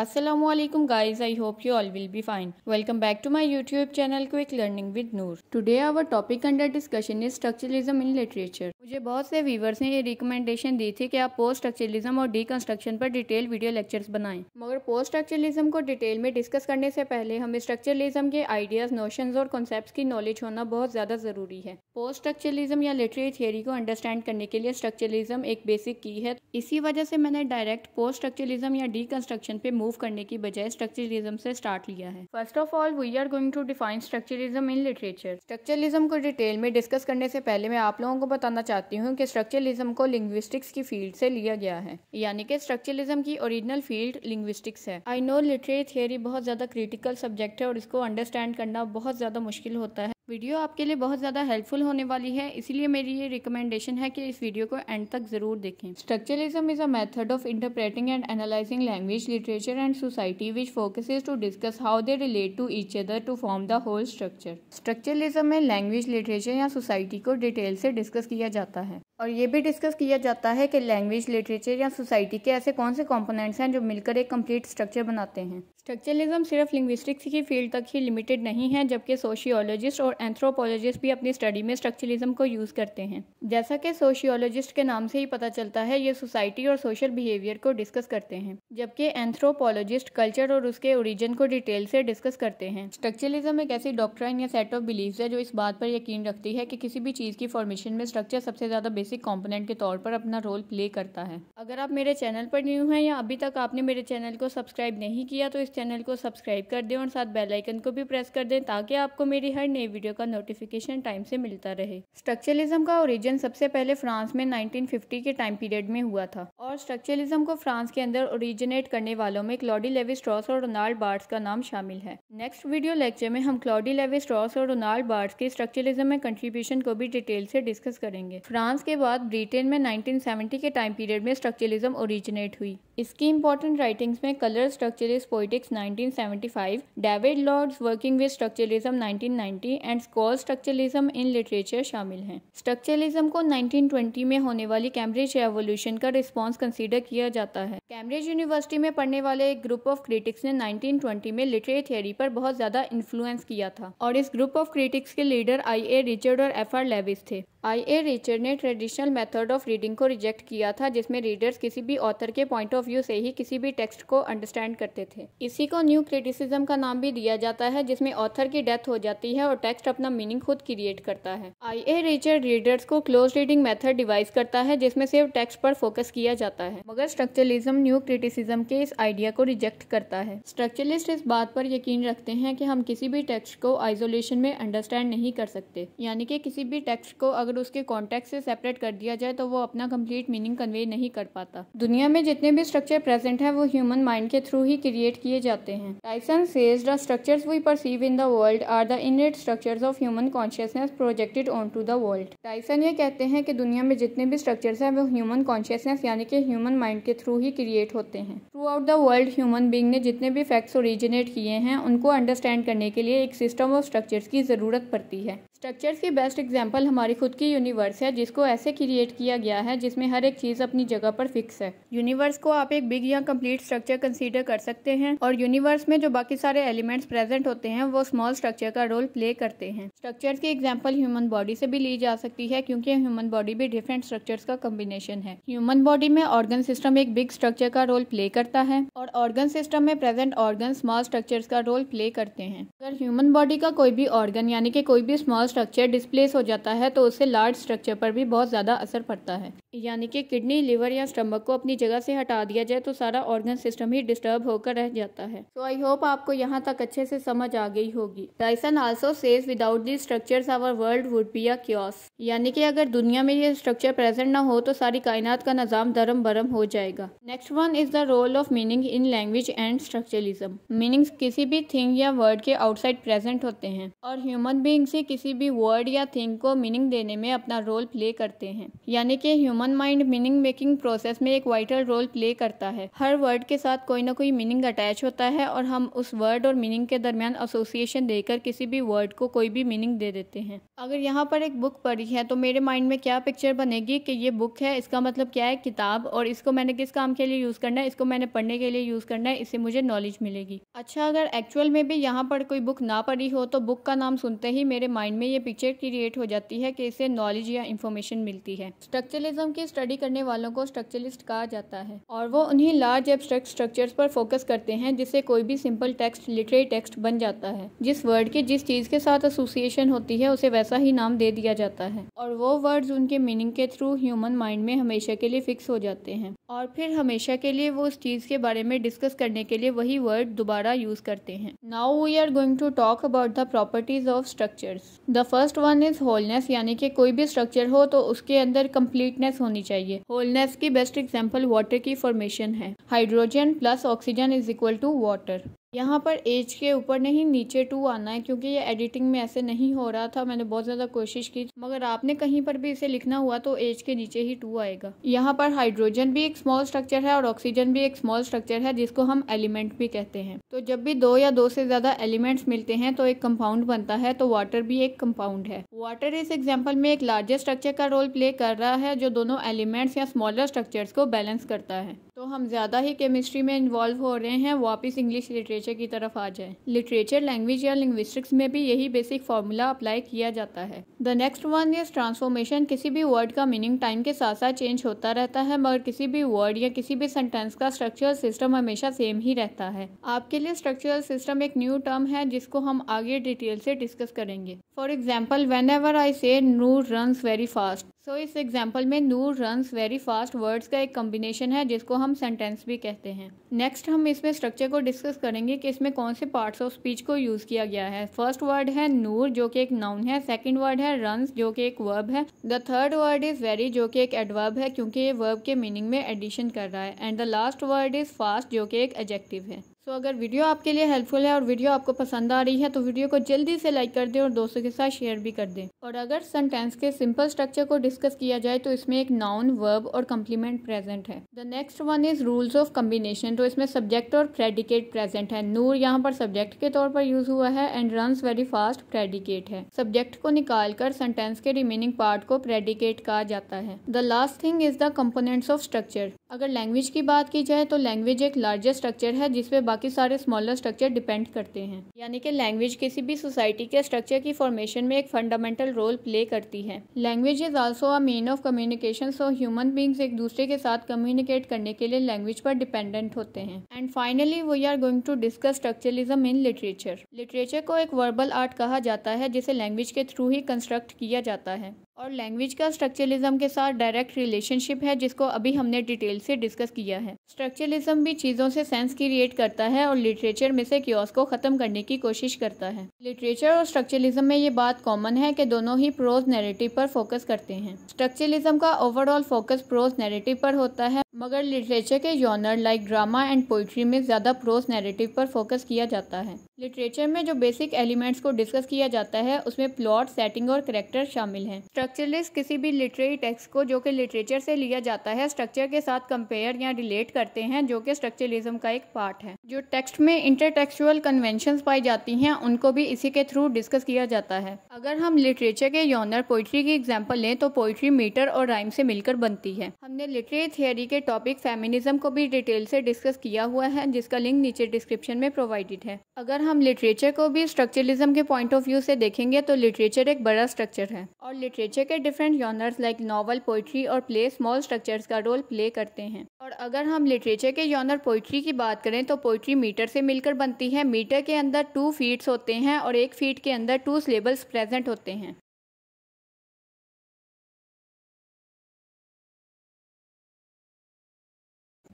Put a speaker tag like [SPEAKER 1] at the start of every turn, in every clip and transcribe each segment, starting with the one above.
[SPEAKER 1] Assalamualaikum guys I hope you all will be fine welcome back to my YouTube channel Quick Learning with Noor today our topic under discussion is structuralism in literature मुझे बहुत से viewers ने ये recommendation दी थी कि आप post structuralism और deconstruction पर डिटेल वीडियो लेक्चर्स बनाएं मगर पोस्ट स्ट्रक्चरलिज्म को डिटेल में डिस्कस करने से पहले हमें स्ट्रक्चरलिज्म के आइडियाज नोशन और कॉन्सेप्ट की नॉलेज होना बहुत ज्यादा जरूरी है पोस्ट स्ट्रक्चरलिज्म या लिटरेरी थियरी को अंडरस्टैंड करने के लिए स्ट्रक्चरलिज्म एक बेसिक की है इसी वजह से मैंने डायरेक्ट पोस्ट स्ट्रक्चरलिज्म या डीकंस्ट्रक्शन पे मूव करने की बजाय स्ट्रक्चरलिज्म से स्टार्ट लिया है first of all we are going to define structuralism in literature structuralism को डिटेल में डिस्कस करने से पहले मैं आप लोगों को बताना चाहती हूँ कि स्ट्रक्चरलिज्म को लिंग्विस्टिक्स की फील्ड से लिया गया है यानी कि स्ट्रक्चरलिज्म की ओरिजिनल फील्ड लिंग्विस्टिक्स है आई नो लिटरेरी थियोरी बहुत ज़्यादा क्रिटिकल सब्जेक्ट है और इसको अंडरस्टैंड करना बहुत ज़्यादा मुश्किल होता है वीडियो आपके लिए बहुत ज़्यादा हेल्पफुल होने वाली है इसीलिए मेरी ये रिकमेंडेशन है कि इस वीडियो को एंड तक ज़रूर देखें structuralism is a method of interpreting and analysing language literature and society which focuses to discuss how they relate to each other to form the whole structure structuralism में language literature या society को detail से discuss किया जाता है और ये भी डिस्कस किया जाता है कि लैंग्वेज लिटरेचर या सोसाइटी के ऐसे कौन से कंपोनेंट्स हैं जो मिलकर एक कंप्लीट स्ट्रक्चर बनाते हैं स्ट्रक्चरलिज्म सिर्फ लिंग्विस्टिक्स की फील्ड तक ही लिमिटेड नहीं है जबकि सोशियोलॉजिस्ट और एंथ्रोपोलॉजिस्ट भी अपनी स्टडी में स्ट्रक्चरलिज्म को यूज़ करते हैं जैसा कि सोशियोलॉजिस्ट के नाम से ही पता चलता है ये सोसाइटी और सोशल बिहेवियर को डिस्कस करते हैं जबकि एंथ्रोपोलॉजिस्ट कल्चर और उसके ओरिजिन को डिटेल से डिस्कस करते हैं स्ट्रक्चरलिज्म एक ऐसी डॉक्ट्राइन या सेट ऑफ बिलीव है जो इस बात पर यकीन रखती है कि किसी भी चीज़ की फॉर्मेशन में स्ट्रक्चर सबसे ज़्यादा बेसिक कंपोनेंट के तौर पर अपना रोल प्ले करता है अगर आप मेरे चैनल पर न्यू हैं या अभी तक आपने मेरे चैनल को सब्सक्राइब नहीं किया तो इस चैनल को सब्सक्राइब कर दें और साथ बेलाइकन को भी प्रेस कर दें ताकि आपको मेरी हर नई वीडियो का नोटिफिकेशन टाइम से मिलता रहे स्ट्रक्चरलिज्म का ओरिजिन सबसे पहले फ्रांस में फिफ्टी के टाइम पीरियड में हुआ था और स्ट्रक्चरलिज्म को फ्रांस के अंदर ओरिजिनेट करने वालों में क्लॉडी लेवी स्ट्रॉस और रोनाल्ड बार्ट्स का नाम शामिल है नेक्स्ट वीडियो लेक्चर में हम क्लॉडी लेवी स्ट्रॉस और रोनाल्ड बार्ट्स के स्ट्रक्चरलिज्म में कंट्रीब्यूशन को भी डिटेल से डिस्कस करेंगे फ्रांस के के बाद ब्रिटेन में 1970 के टाइम पीरियड में स्ट्रक्चरलिज्म ओरिजिनेट हुई इसकी इंपॉर्टेंट राइटिंग्स में Culler structuralist poetics 1975, David Lodge's working with structuralism 1990 and Scholes structuralism in literature शामिल हैं स्ट्रक्चरलिज्म को 1920 में होने वाली कैम्ब्रिज रेवोल्यूशन का रिस्पॉन्स कंसीडर किया जाता है कैम्ब्रिज यूनिवर्सिटी में पढ़ने वाले एक ग्रुप ऑफ क्रिटिक्स ने नाइनटीन में लिटरे थियरी पर बहुत ज्यादा इन्फ्लुएंस किया था और इस ग्रुप ऑफ क्रिटिक्स के लीडर आई ए रिचर्ड और एफ आर लेविस थे आई ए रिचर ने ट्रेडिशनल मेथड ऑफ रीडिंग को रिजेक्ट किया था जिसमें रीडर्स किसी भी ऑथर के पॉइंट ऑफ व्यू से ही किसी भी टेक्स्ट को अंडरस्टैंड करते थे इसी को न्यू क्रिटिसिज्म का नाम भी दिया जाता है जिसमें ऑथर की डेथ हो जाती है और टेक्स्ट अपना मीनिंग खुद क्रिएट करता है आई ए रिचर रीडर्स को क्लोज रीडिंग मेथड डिवाइस करता है जिसमें सिर्फ टेक्स्ट पर फोकस किया जाता है मगर स्ट्रक्चरलिज्म न्यू क्रिटिसिज्म के इस आइडिया को रिजेक्ट करता है स्ट्रक्चरलिस्ट इस बात पर यकीन रखते हैं कि हम किसी भी टेक्स्ट को आइसोलेशन में अंडरस्टैंड नहीं कर सकते यानी कि किसी भी टेक्स्ट को अगर अगर उसके कॉन्टैक्ट से सेपरेट कर दिया जाए तो वो अपना कंप्लीट मीनिंग कन्वे नहीं कर पाता दुनिया में जितने भी स्ट्रक्चर प्रेजेंट है वो ह्यूमन माइंड के थ्रू ही क्रिएट किए जाते हैं Tyson says the structure we perceive in the world are the innate structure of human consciousness projected on to the world Tyson ये कहते हैं कि दुनिया में जितने भी स्ट्रक्चर है वो ह्यूमन कॉन्शियसनेस यानी कि ह्यूमन माइंड के थ्रू ही क्रिएट होते हैं throughout the world human being ने जितने भी फैक्ट्स ओरिजिनेट किए हैं उनको अंडरस्टैंड करने के लिए एक सिस्टम ऑफ स्ट्रक्चर्स की ज़रूरत पड़ती है स्ट्रक्चर्स की बेस्ट एग्जांपल हमारी खुद की यूनिवर्स है जिसको ऐसे क्रिएट किया गया है जिसमें हर एक चीज़ अपनी जगह पर फिक्स है यूनिवर्स को आप एक बिग या कंप्लीट स्ट्रक्चर कंसीडर कर सकते हैं और यूनिवर्स में जो बाकी सारे एलिमेंट्स प्रेजेंट होते हैं वो स्मॉल स्ट्रक्चर का रोल प्ले करते हैं स्ट्रक्चर्स की एग्जाम्पल ह्यूमन बॉडी से भी ली जा सकती है क्योंकि ह्यूमन बॉडी भी डिफरेंट स्ट्रक्चर का कॉम्बिनेशन है ह्यूमन बॉडी में ऑर्गन सिस्टम एक बिग स्ट्रक्चर का रोल प्ले करता है और ऑर्गन सिस्टम में प्रेजेंट ऑर्गन स्मॉल स्ट्रक्चर का रोल प्ले करते हैं अगर ह्यूमन बॉडी का कोई भी ऑर्गन यानी कि कोई भी स्मॉल स्ट्रक्चर डिस्प्लेस हो जाता है तो उससे लार्ज स्ट्रक्चर पर भी बहुत ज़्यादा असर पड़ता है यानी कि किडनी लिवर या स्टमक को अपनी जगह से हटा दिया जाए तो सारा ऑर्गन सिस्टम ही डिस्टर्ब होकर रह जाता है तो आई होप आपको यहाँ तक अच्छे से समझ आ गई होगी Tyson also says without the structure our world would be a chaos यानी कि अगर दुनिया में ये स्ट्रक्चर प्रेजेंट ना हो तो सारी कायनात का निज़ाम दरम बरम हो जाएगा next one is the role of meaning in language and structuralism meanings किसी भी थिंग या वर्ड के आउटसाइड प्रेजेंट होते हैं और ह्यूमन बींग्स ही किसी भी वर्ड या थिंग को मीनिंग देने में अपना रोल प्ले करते हैं यानी कि human mind meaning making process में एक वाइटल रोल प्ले करता है हर वर्ड के साथ कोई ना कोई मीनिंग अटैच होता है और हम उस वर्ड और मीनिंग के दरमियान एसोसिएशन देकर किसी भी वर्ड को कोई भी मीनिंग दे देते हैं अगर यहाँ पर एक बुक पढ़ी है तो मेरे माइंड में क्या पिक्चर बनेगी कि ये बुक है इसका मतलब क्या है किताब और इसको मैंने किस काम के लिए यूज़ करना है इसको मैंने पढ़ने के लिए यूज़ करना है इससे मुझे नॉलेज मिलेगी अच्छा अगर एक्चुअल में भी यहाँ पर कोई बुक ना पढ़ी हो तो बुक का नाम सुनते ही मेरे माइंड में ये पिक्चर क्रिएट हो जाती है कि इसे नॉलेज या इंफॉर्मेशन मिलती है स्ट्रक्चरलिज्म की स्टडी करने वालों को स्ट्रक्चरलिस्ट कहा जाता है और वो उन्हीं लार्ज एब्स्ट्रैक्ट स्ट्रक्चर्स पर फोकस करते हैं जिससे कोई भी सिंपल टेक्स्ट लिटरेरी टेक्स्ट बन जाता है जिस वर्ड के जिस चीज़ के साथ एसोसिएशन होती है उसे वैसा ही नाम दे दिया जाता है और वो वर्ड्स उनके मीनिंग के थ्रू ह्यूमन माइंड में हमेशा के लिए फिक्स हो जाते हैं और फिर हमेशा के लिए वो उस चीज़ के बारे में डिस्कस करने के लिए वही वर्ड दोबारा यूज़ करते हैं now we are going to talk about the properties of structures the first one is wholeness यानी कि कोई भी स्ट्रक्चर हो तो उसके अंदर कम्प्लीटनेस होनी चाहिए होलनेस की बेस्ट एग्जाम्पल वाटर की फॉर्मेशन है hydrogen plus oxygen is equal to water यहाँ पर एज के ऊपर नहीं नीचे टू आना है क्योंकि ये एडिटिंग में ऐसे नहीं हो रहा था मैंने बहुत ज़्यादा कोशिश की मगर आपने कहीं पर भी इसे लिखना हुआ तो एज के नीचे ही टू आएगा यहाँ पर हाइड्रोजन भी एक स्मॉल स्ट्रक्चर है और ऑक्सीजन भी एक स्मॉल स्ट्रक्चर है जिसको हम एलिमेंट भी कहते हैं तो जब भी दो या दो से ज़्यादा एलिमेंट्स मिलते हैं तो एक कंपाउंड बनता है तो वाटर भी एक कंपाउंड है वाटर इस एग्जाम्पल में एक लार्जेस्ट स्ट्रक्चर का रोल प्ले कर रहा है जो दोनों एलिमेंट्स या स्मॉलर स्ट्रक्चर्स को बैलेंस करता है तो हम ज़्यादा ही केमिस्ट्री में इन्वॉल्व हो रहे हैं वापस इंग्लिश लिटरेचर की तरफ आ जाए लिटरेचर लैंग्वेज या लिंग्विस्टिक्स में भी यही बेसिक फार्मूला अप्लाई किया जाता है the next one is transformation किसी भी वर्ड का मीनिंग टाइम के साथ साथ चेंज होता रहता है मगर किसी भी वर्ड या किसी भी सेंटेंस का स्ट्रक्चरल सिस्टम हमेशा सेम ही रहता है आपके लिए स्ट्रक्चरल सिस्टम एक न्यू टर्म है जिसको हम आगे डिटेल से डिस्कस करेंगे for example whenever I say Noor run very fast so इस एग्जाम्पल में Noor run very fast words का एक कॉम्बिनेशन है जिसको हम हम सेंटेंस भी कहते हैं नेक्स्ट हम इसमें स्ट्रक्चर को डिस्कस करेंगे कि इसमें कौन से पार्ट्स ऑफ स्पीच को यूज़ किया गया है फर्स्ट वर्ड है नूर जो कि एक नाउन है सेकेंड वर्ड है रन जो कि एक वर्ब है the third word is very जो कि एक एडवर्ब है क्योंकि ये वर्ब के मीनिंग में एडिशन कर रहा है and the last word is fast जो कि एक एजेक्टिव है सो so, अगर वीडियो आपके लिए हेल्पफुल है और वीडियो आपको पसंद आ रही है तो वीडियो को जल्दी से लाइक कर दें और दोस्तों के साथ शेयर भी कर दें और अगर सेंटेंस के सिंपल स्ट्रक्चर को डिस्कस किया जाए तो इसमें एक नाउन वर्ब और कम्प्लीमेंट प्रेजेंट है the next one is rules of combination तो इसमें सब्जेक्ट और प्रेडिकेट प्रेजेंट है नूर यहाँ पर सब्जेक्ट के तौर पर यूज हुआ है and run very fast predicate है सब्जेक्ट को निकाल कर सेंटेंस के रिमेनिंग पार्ट को प्रेडिकेट कहा जाता है the last thing is the components of structure अगर लैंग्वेज की बात की जाए तो लैंग्वेज एक लार्जेस्ट स्ट्रक्चर है जिसमें बाकी सारे स्मॉलर स्ट्रक्चर डिपेंड करते हैं यानी कि लैंग्वेज किसी भी सोसाइटी के स्ट्रक्चर की फॉर्मेशन में एक फंडामेंटल रोल प्ले करती है language is also a mean of communication so human beings एक दूसरे के साथ कम्युनिकेट करने के लिए लैंग्वेज पर डिपेंडेंट होते हैं and finally we are going to discuss structuralism in literature literature को एक वर्बल आर्ट कहा जाता है जिसे लैंग्वेज के थ्रू ही कंस्ट्रक्ट किया जाता है और लैंग्वेज का स्ट्रक्चरलिज्म के साथ डायरेक्ट रिलेशनशिप है जिसको अभी हमने डिटेल से डिस्कस किया है स्ट्रक्चरलिज्म भी चीज़ों से सेंस क्रिएट करता है और लिटरेचर में से क्योस को ख़त्म करने की कोशिश करता है लिटरेचर और स्ट्रक्चरलिज्म में ये बात कॉमन है कि दोनों ही प्रोज नैरेटिव पर फोकस करते हैं स्ट्रक्चरलिज्म का ओवरऑल फोकस प्रोज नैरेटिव पर होता है मगर लिटरेचर के genre like drama and poetry में ज़्यादा प्रोज नैरेटिव पर फोकस किया जाता है लिटरेचर में जो बेसिक एलिमेंट्स को डिस्कस किया जाता है उसमें प्लॉट सेटिंग और करेक्टर शामिल हैं स्ट्रक्चरलेस किसी भी लिटरेरी टेक्स्ट को जो कि लिटरेचर से लिया जाता है स्ट्रक्चर के साथ कंपेयर या रिलेट करते हैं जो कि स्ट्रक्चरलिज्म का एक पार्ट है जो टेक्स्ट में इंटरटेक्चुअल कन्वेंशन पाई जाती हैं उनको भी इसी के थ्रू डिस्कस किया जाता है अगर हम लिटरेचर के योनर पोइट्री की एग्जाम्पल लें तो पोइट्री मीटर और राइम से मिलकर बनती है हमने लिटरेरी थियोरी के टॉपिक फेमिनिज्म को भी डिटेल से डिस्कस किया हुआ है जिसका लिंक नीचे डिस्क्रिप्शन में प्रोवाइडेड है अगर हम लिटरेचर को भी स्ट्रक्चरलिज्म के पॉइंट ऑफ व्यू से देखेंगे तो लिटरेचर एक बड़ा स्ट्रक्चर है और लिटरेचर के different genres like novel poetry और प्ले स्मॉल स्ट्रक्चर्स का रोल प्ले करते हैं और अगर हम लिटरेचर के जॉनर पोइट्री की बात करें तो पोइट्री मीटर से मिलकर बनती है मीटर के अंदर टू फीट्स होते हैं और एक फीट के अंदर टू सिलेबल्स प्रेजेंट होते हैं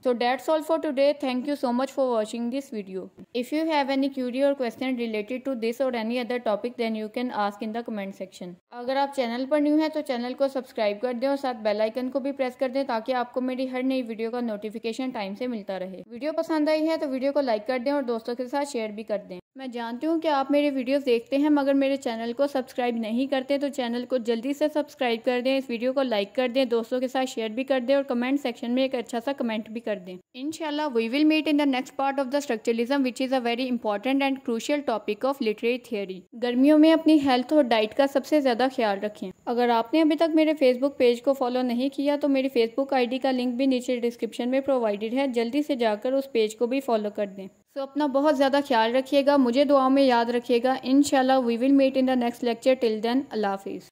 [SPEAKER 1] So that's all for today. Thank you so much for watching this video. If you have any query or question related to this or any other topic then you can ask in the comment section. अगर आप channel पर new हैं तो channel को subscribe कर दें और साथ बेल आइकन को भी प्रेस कर दें ताकि आपको मेरी हर नई वीडियो का नोटिफिकेशन टाइम से मिलता रहे वीडियो पसंद आई है तो वीडियो को लाइक कर दें और दोस्तों के साथ शेयर भी कर दें मैं जानती हूँ कि आप मेरे वीडियोस देखते हैं मगर मेरे चैनल को सब्सक्राइब नहीं करते तो चैनल को जल्दी से सब्सक्राइब कर दें इस वीडियो को लाइक कर दें दोस्तों के साथ शेयर भी कर दें और कमेंट सेक्शन में एक अच्छा सा कमेंट भी कर दें इनशाला we will meet in the next part of the structuralism which is a very important and crucial topic of literary theory गर्मियों में अपनी हेल्थ और डाइट का सबसे ज़्यादा ख्याल रखें अगर आपने अभी तक मेरे फेसबुक पेज को फॉलो नहीं किया तो मेरी फेसबुक आई का लिंक भी नीचे डिस्क्रिप्शन में प्रोवाइडेड है जल्दी से जाकर उस पेज को भी फॉलो कर दें सो अपना बहुत ज़्यादा ख्याल रखिएगा मुझे दुआ में याद रखिएगा इन we will meet in the next lecture till then अल्लाह हाफिज़